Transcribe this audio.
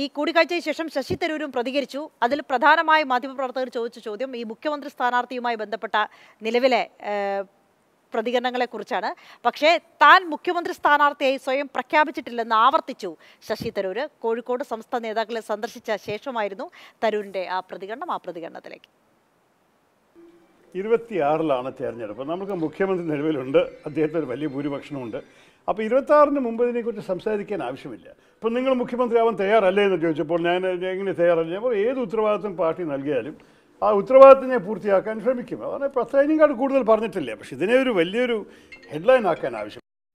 ഈ കൂടിക്കാഴ്ചയ്ക്ക് ശേഷം ശശി തരൂരും പ്രതികരിച്ചു അതിൽ പ്രധാനമായി മാധ്യമപ്രവർത്തകർ ചോദിച്ച ചോദ്യം ഈ മുഖ്യമന്ത്രി സ്ഥാനാർത്ഥിയുമായി ബന്ധപ്പെട്ട നിലവിലെ പ്രതികരണങ്ങളെ കുറിച്ചാണ് പക്ഷേ താൻ മുഖ്യമന്ത്രി സ്ഥാനാർത്ഥിയായി സ്വയം പ്രഖ്യാപിച്ചിട്ടില്ലെന്ന് ആവർത്തിച്ചു ശശി തരൂര് കോഴിക്കോട് സംസ്ഥാന നേതാക്കളെ സന്ദർശിച്ച ശേഷമായിരുന്നു തരൂരിന്റെ ആ പ്രതികരണം ആ പ്രതികരണത്തിലേക്ക് ഇരുപത്തിയാറിലാണ് തിരഞ്ഞെടുപ്പ് നമുക്ക് മുഖ്യമന്ത്രി നിലവിലുണ്ട് അദ്ദേഹത്തിന് വലിയ ഭൂരിപക്ഷമുണ്ട് അപ്പോൾ ആറിന് മുമ്പ് ഇതിനെക്കുറിച്ച് സംസാരിക്കാൻ ആവശ്യമില്ല ഇപ്പം നിങ്ങൾ മുഖ്യമന്ത്രിയാവാൻ തയ്യാറല്ലേ എന്ന് ചോദിച്ചപ്പോൾ ഞാൻ എങ്ങനെ തയ്യാറല്ല അപ്പോൾ ഏത് ഉത്തരവാദിത്വം പാർട്ടി നൽകിയാലും ആ ഉത്തരവാദിത്വം ഞാൻ പൂർത്തിയാക്കാൻ ശ്രമിക്കും അതാണ് പത്ത് കൂടുതൽ പറഞ്ഞിട്ടില്ല പക്ഷെ ഇതിനെ ഒരു വലിയൊരു ഹെഡ്ലൈൻ ആക്കാൻ ആവശ്യം